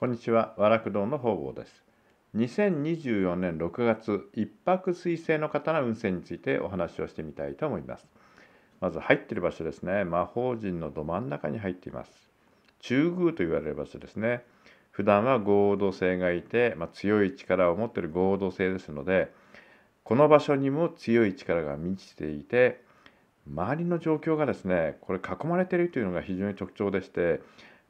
こんにちは和楽堂の方々です2024年6月一泊水星の方の運勢についてお話をしてみたいと思いますまず入ってる場所ですね魔法陣のど真ん中に入っています中宮と言われる場所ですね普段は合同性がいて、まあ、強い力を持っている合同性ですのでこの場所にも強い力が満ちていて周りの状況がですねこれ囲まれているというのが非常に特徴でして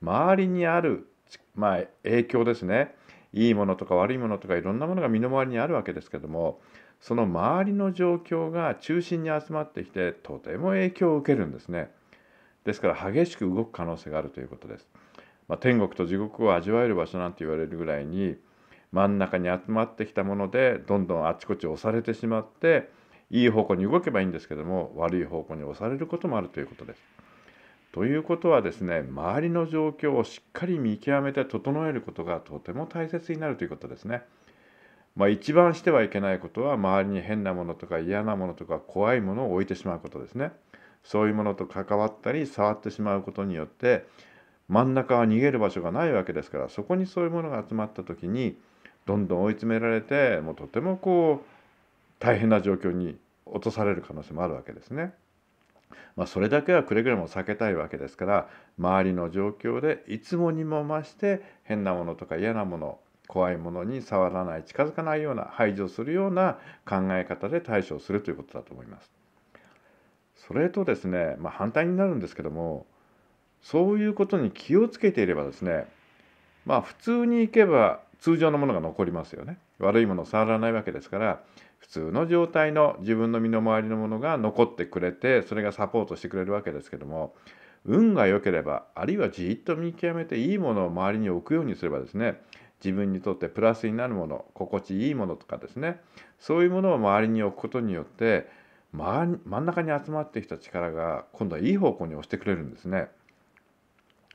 周りにあるまあ、影響ですねいいものとか悪いものとかいろんなものが身の回りにあるわけですけどもその周りの状況が中心に集まってきてとても影響を受けるんですね。ですから激しく動く可能性があるということです。まあ、天国と地獄を味わえる場所なんて言われるぐらいに真ん中に集まってきたものでどんどんあちこち押されてしまっていい方向に動けばいいんですけども悪い方向に押されることもあるということです。ということはですね周りの状況をしっかり見極めて整えることがとても大切になるということですね。まあ、一番してはいけないことは周りに変なものとか嫌なものとか怖いものを置いてしまうことですね。そういうものと関わったり触ってしまうことによって真ん中は逃げる場所がないわけですからそこにそういうものが集まった時にどんどん追い詰められてもうとてもこう大変な状況に落とされる可能性もあるわけですね。まあ、それだけはくれぐれも避けたいわけですから周りの状況でいつもにも増して変なものとか嫌なもの怖いものに触らない近づかないような排除するような考え方で対処するということだと思います。それとですね、まあ、反対になるんですけどもそういうことに気をつけていればですねまあ普通に行けば通常のものが残りますよね悪いものを触らないわけですから普通の状態の自分の身の回りのものが残ってくれてそれがサポートしてくれるわけですけども運が良ければあるいはじっと見極めていいものを周りに置くようにすればですね自分にとってプラスになるもの心地いいものとかですねそういうものを周りに置くことによって真ん中に集まってきた力が今度はいい方向に押してくれるんですね。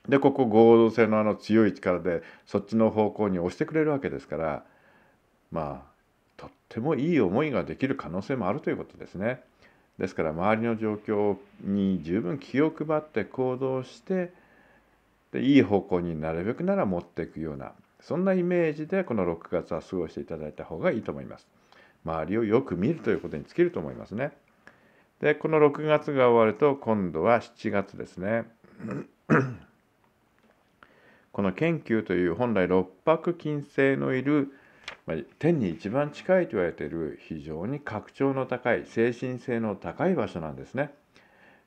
でここ合同性のあの強い力でそっちの方向に押してくれるわけですからまあとってもいい思いができる可能性もあるということですね。ですから周りの状況に十分気を配って行動してでいい方向になるべくなら持っていくようなそんなイメージでこの6月は過ごしていただいた方がいいと思います。周りをよく見るということに尽きると思いますね。でこの6月が終わると今度は7月ですね。この研究という本来六白金星のいるま天に一番近いと言われている非常に格調の高い精神性の高い場所なんですね。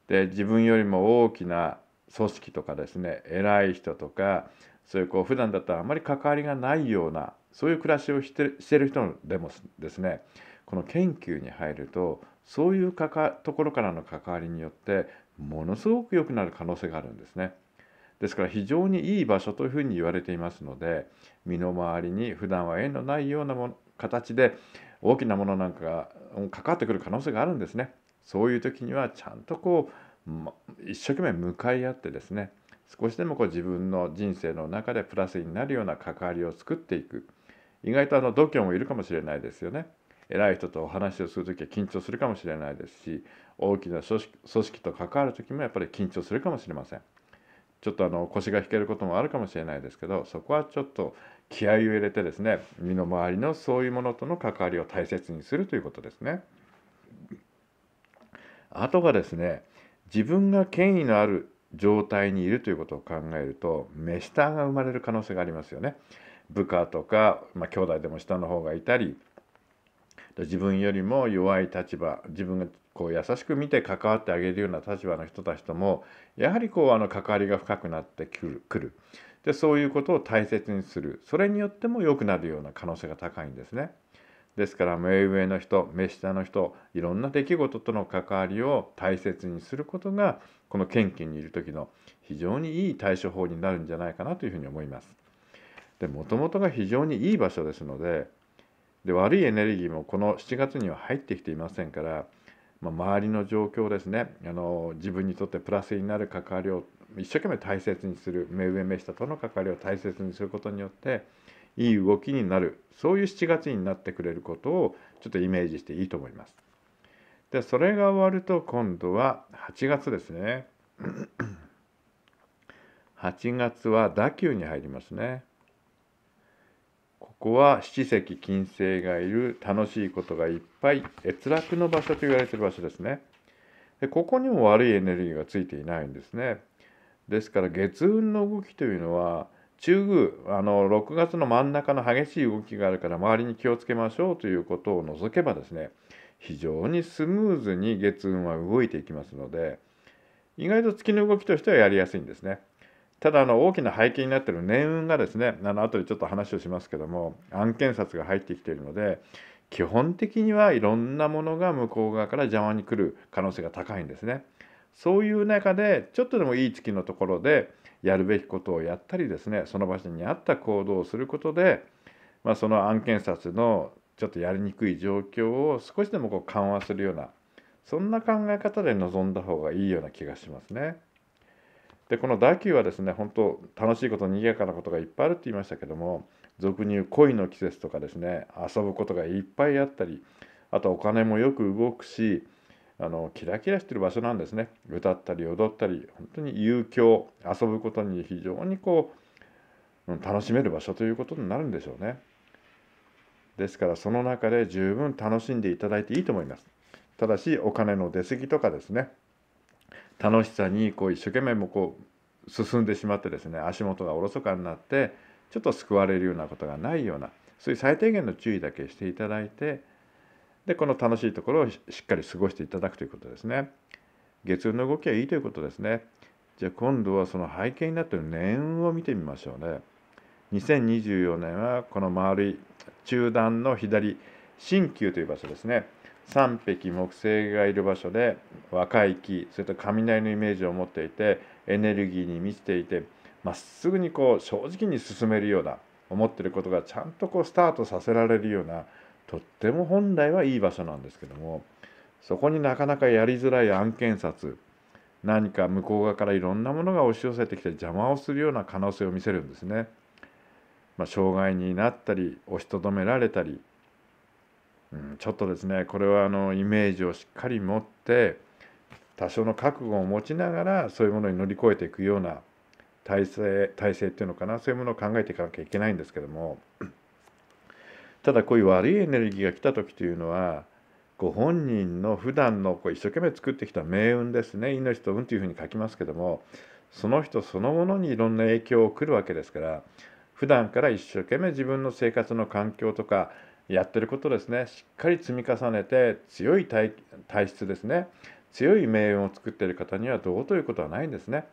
で自分よりも大きな組織とかですね偉い人とかそういうこう普段だったらあまり関わりがないようなそういう暮らしをしてしてる人でもですねこの研究に入るとそういうかかところからの関わりによってものすごく良くなる可能性があるんですね。ですから非常にいい場所というふうに言われていますので身の回りに普段は縁のないようなも形で大きなものなんかがかかってくる可能性があるんですね。そういう時にはちゃんとこう、ま、一生懸命向かい合ってですね少しでもこう自分の人生の中でプラスになるような関わりを作っていく意外とあの度胸もいるかもしれないですよね。偉い人とお話をする時は緊張するかもしれないですし大きな組織と関わる時もやっぱり緊張するかもしれません。ちょっとあの腰が引けることもあるかもしれないですけどそこはちょっと気合を入れてですね身の回りのそういうものとの関わりを大切にするということですね。あとがですね自分が権威のある状態にいるということを考えると目下が生まれる可能性がありますよね。部下とか、まあ、兄弟でも下の方がいたり自分よりも弱い立場自分がこう優しく見て関わってあげるような立場の人たちともやはりこうあの関わりが深くなってくるでそういうことを大切にするそれによっても良くなるような可能性が高いんですね。ですから目上の人目下の人いろんな出来事との関わりを大切にすることがこの献金にいる時の非常にいい対処法になるんじゃないかなというふうに思います。で元々が非常にいい場所ですのでで悪いエネルギーもこの7月には入ってきていませんからまあ、周りの状況ですねあの自分にとってプラスになる関わりを一生懸命大切にする目上目下との関わりを大切にすることによっていい動きになるそういう7月になってくれることをちょっとイメージしていいと思います。でそれが終わると今度は8月ですね。8月は打球に入りますね。ここは七石金星がいる楽しいことがいっぱい閲楽の場所と言われてる場所ですねでここにも悪いエネルギーがついていないんですねですから月運の動きというのは中宮あの6月の真ん中の激しい動きがあるから周りに気をつけましょうということを除けばですね非常にスムーズに月運は動いていきますので意外と月の動きとしてはやりやすいんですね。ただあの大きな背景になっている年運がですねあの後でちょっと話をしますけども案件札が入ってきているので基本的にはいろんなものが向こう側から邪魔に来る可能性が高いんですね。そういう中でちょっとでもいい月のところでやるべきことをやったりですねその場所に合った行動をすることで、まあ、その案件札のちょっとやりにくい状況を少しでもこう緩和するようなそんな考え方で臨んだ方がいいような気がしますね。でこの打球はですね本当楽しいこと賑やかなことがいっぱいあるって言いましたけども俗に言う恋の季節とかですね遊ぶことがいっぱいあったりあとお金もよく動くしあのキラキラしてる場所なんですね歌ったり踊ったり本当に遊興遊ぶことに非常にこう楽しめる場所ということになるんでしょうねですからその中で十分楽しんでいただいていいと思いますただしお金の出過ぎとかですね楽しさにこう一生懸命もこう進んでしまってですね足元がおろそかになってちょっと救われるようなことがないようなそういう最低限の注意だけしていただいてでこの楽しいところをしっかり過ごしていただくということですね。月運の動きはいいということですね。じゃあ今度はその背景になっている年運を見てみましょうね。2024年はこの丸い中段の左新旧という場所ですね。3匹木星がいる場所で若い木それと雷のイメージを持っていてエネルギーに満ちていてまっすぐにこう正直に進めるような思ってることがちゃんとこうスタートさせられるようなとっても本来はいい場所なんですけどもそこになかなかやりづらい案件札何か向こう側からいろんなものが押し寄せてきて邪魔をするような可能性を見せるんですね。まあ、障害になったり押しとどめられたりうん、ちょっとですねこれはあのイメージをしっかり持って多少の覚悟を持ちながらそういうものに乗り越えていくような体制体制っていうのかなそういうものを考えていかなきゃいけないんですけども ただこういう悪いエネルギーが来た時というのはご本人の普段のこう一生懸命作ってきた命運ですね命と運というふうに書きますけどもその人そのものにいろんな影響をくるわけですから普段から一生懸命自分の生活の環境とかやってることですねしっかり積み重ねて強い体質ですね強い命運を作っている方にはどうということはないんですね。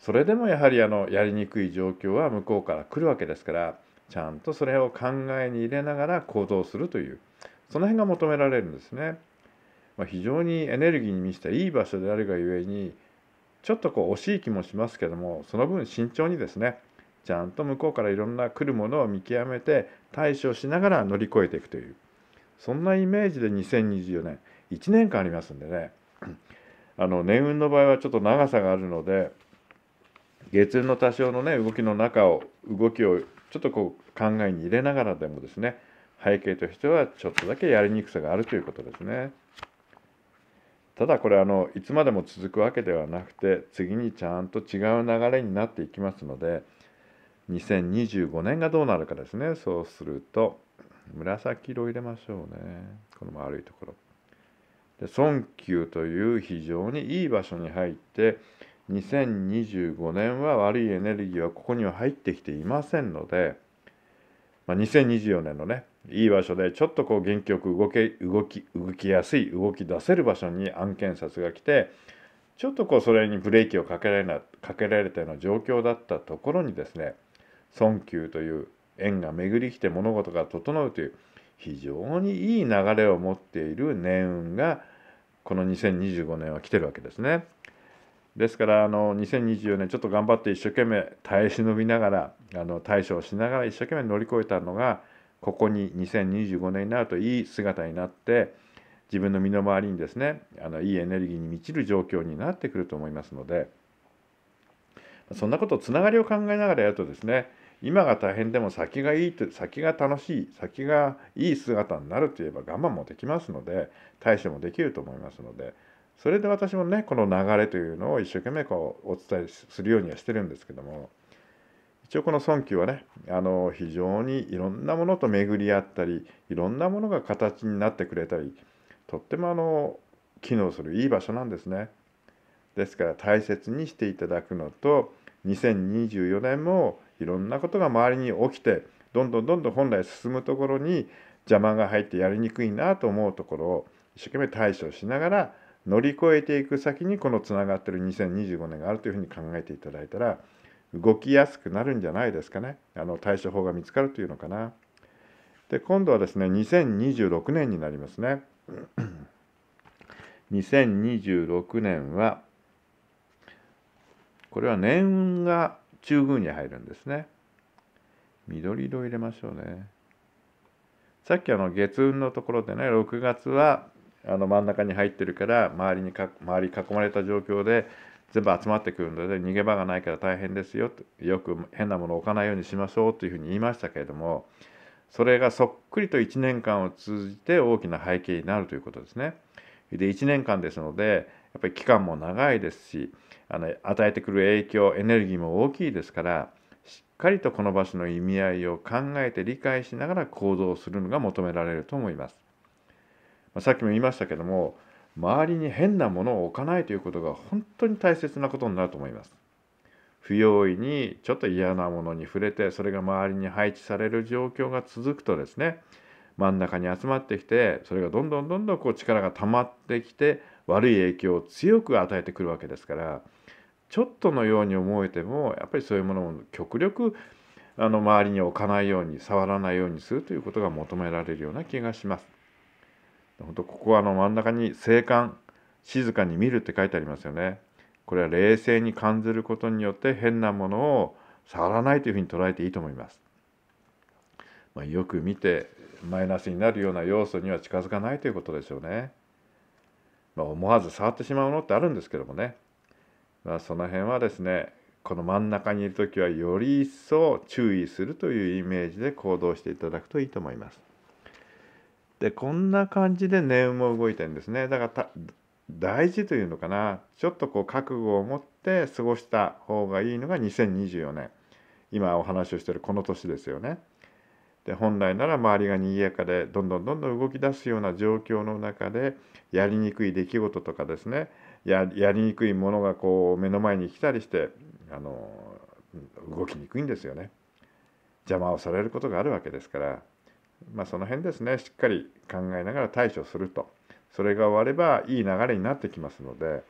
それでもやはりあのやりにくい状況は向こうから来るわけですからちゃんとそれを考えに入れながら行動するというその辺が求められるんですね。まあ、非常にエネルギーに満ちたいい場所であるがゆえにちょっとこう惜しい気もしますけどもその分慎重にですねちゃんと向こうからいろんな来るものを見極めて対処しながら乗り越えていくというそんなイメージで2024年1年間ありますんでね あの年運の場合はちょっと長さがあるので月運の多少のね動きの中を動きをちょっとこう考えに入れながらでもですね背景としてはちょっとだけやりにくさがあるということですね。ただこれあのいつまでも続くわけではなくて次にちゃんと違う流れになっていきますので2025年がどうなるかですねそうすると紫色入れましょうねこの丸いところで孫宮という非常にいい場所に入って2025年は悪いエネルギーはここには入ってきていませんので、まあ、2024年のねいい場所でちょっとこう元気よく動け動き動きやすい動き出せる場所に案件札が来てちょっとこうそれにブレーキをかけられなかけられたような状況だったところにですね尊宮という縁が巡り来て物事が整うという非常にいい流れを持っている年運がこの2025年は来てるわけですね。ですからあの2024年ちょっと頑張って一生懸命耐え忍びながらあの対処をしながら一生懸命乗り越えたのがここに2025年になるといい姿になって自分の身の回りにですねあのいいエネルギーに満ちる状況になってくると思いますのでそんなことつながりを考えながらやるとですね今が大変でも先がいいと先が楽しい先がいい姿になるといえば我慢もできますので対処もできると思いますのでそれで私もねこの流れというのを一生懸命こうお伝えするようにはしてるんですけども一応この尊久はねあの非常にいろんなものと巡り合ったりいろんなものが形になってくれたりとってもあの機能するいい場所なんですね。ですから大切にしていただくのと2024年もいろんなことが周りに起きてどんどんどんどん本来進むところに邪魔が入ってやりにくいなと思うところを一生懸命対処しながら乗り越えていく先にこのつながってる2025年があるというふうに考えていただいたら動きやすくなるんじゃないですかねあの対処法が見つかるというのかな。で今度はですね2026年になりますね。2026 年はこれは年運が中宮に入るんですね緑色入れましょうねさっきあの月運のところでね6月はあの真ん中に入ってるから周りにか周り囲まれた状況で全部集まってくるので逃げ場がないから大変ですよとよく変なものを置かないようにしましょうというふうに言いましたけれどもそれがそっくりと1年間を通じて大きな背景になるということですね。で1年間ですのでやっぱり期間も長いですしあの与えてくる影響エネルギーも大きいですからしっかりとこの場所の意味合いを考えて理解しながら行動するのが求められると思います。まあ、さっきも言いましたけども周りに変なものを置かないということが本当に大切なことになると思います。不用意にちょっと嫌なものに触れてそれが周りに配置される状況が続くとですね真ん中に集まってきてそれがどんどんどんどんこう力が溜まってきて悪い影響を強く与えてくるわけですからちょっとのように思えてもやっぱりそういうものを極力あの周りに置かないように触らないようにするということが求められるような気がします。本当ここはあの真ん中に「静観」「静かに見る」って書いてありますよね。これは冷静に感じることによって変なものを触らないというふうに捉えていいと思います。まあ、よく見てマイナスになるような要素には近づかないということでしょうね。まあ、思わず触ってしまうものってあるんですけどもね。まあ、その辺はですねこの真ん中にいる時はより一層注意するというイメージで行動していただくといいと思います。でこんな感じでネウも動いてるんですね。だから大事というのかなちょっとこう覚悟を持って過ごした方がいいのが2024年今お話をしてるこの年ですよね。で本来なら周りが賑やかでどんどんどんどん動き出すような状況の中でやりにくい出来事とかですねやりにくいものがこう目の前に来たりしてあの動きにくいんですよね邪魔をされることがあるわけですから、まあ、その辺ですねしっかり考えながら対処するとそれが終わればいい流れになってきますので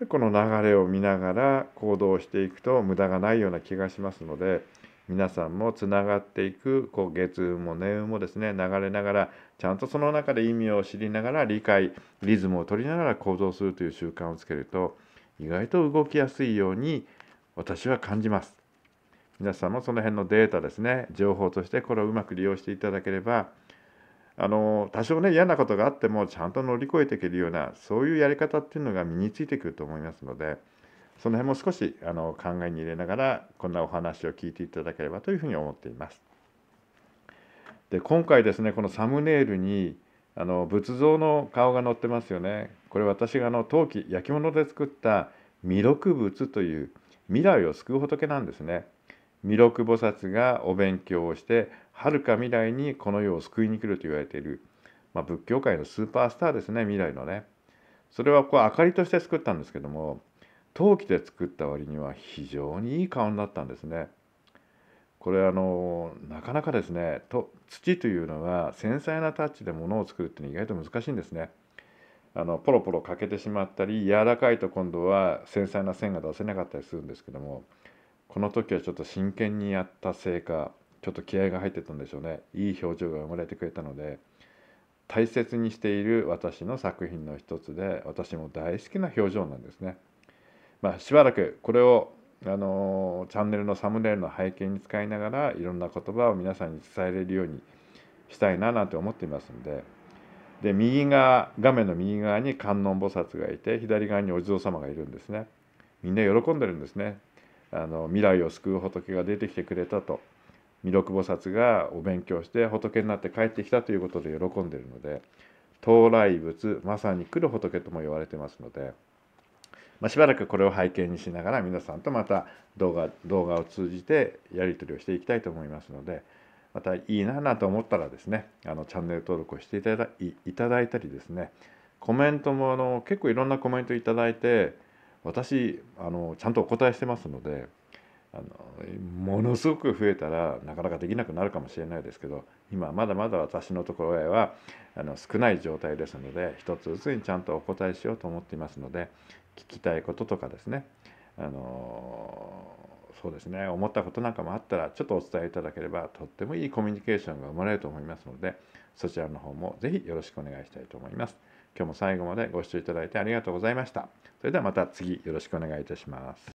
でこの流れを見ながら行動していくと無駄がないような気がしますので。皆さんもつながっていくこう月運も年運もですね流れながらちゃんとその中で意味を知りながら理解リズムを取りながら行動するという習慣をつけると意外と動きやすいように私は感じます。皆さんもその辺のデータですね情報としてこれをうまく利用していただければあの多少ね嫌なことがあってもちゃんと乗り越えていけるようなそういうやり方っていうのが身についてくると思いますので。その辺も少しあの考えに入れながらこんなお話を聞いていただければというふうに思っています。で今回ですねこのサムネイルにあの仏像の顔が載ってますよね。これ私があの陶器焼き物で作った弥勒仏という未来を救う仏なんですね。弥勒菩薩がお勉強をしてはるか未来にこの世を救いに来ると言われている、まあ、仏教界のスーパースターですね未来のね。それはこう明かりとして作ったんですけども陶器で作った割には非常にいい顔になったんですね。これあのなかなかですねと土というのは繊細なタッチで物を作るっていうのは意外と難しいんですね。あのポロポロ欠けてしまったり柔らかいと今度は繊細な線が出せなかったりするんですけどもこの時はちょっと真剣にやったせいかちょっと気合が入ってたんでしょうねいい表情が生まれてくれたので大切にしている私の作品の一つで私も大好きな表情なんですね。まあ、しばらくこれをあのチャンネルのサムネイルの背景に使いながらいろんな言葉を皆さんに伝えれるようにしたいななんて思っていますのでで右側画面の右側に観音菩薩がいて左側にお地蔵様がいるんですねみんな喜んでるんですねあの未来を救う仏が出てきてくれたと弥勒菩薩がお勉強して仏になって帰ってきたということで喜んでるので到来物まさに来る仏とも言われてますので。まあ、しばらくこれを背景にしながら皆さんとまた動画動画を通じてやり取りをしていきたいと思いますのでまたいいななと思ったらですねあのチャンネル登録をしていただいいただいたりですねコメントもあの結構いろんなコメントいただいて私あのちゃんとお答えしてますのであのものすごく増えたらなかなかできなくなるかもしれないですけど今まだまだ私のところへはあの少ない状態ですので一つずつにちゃんとお答えしようと思っていますので聞きたいこととかですねあのそうですね思ったことなんかもあったらちょっとお伝えいただければとってもいいコミュニケーションが生まれると思いますのでそちらの方も是非よろしくお願いしたいと思います。今日も最後までご視聴いただいてありがとうございました。それではまた次よろしくお願いいたします。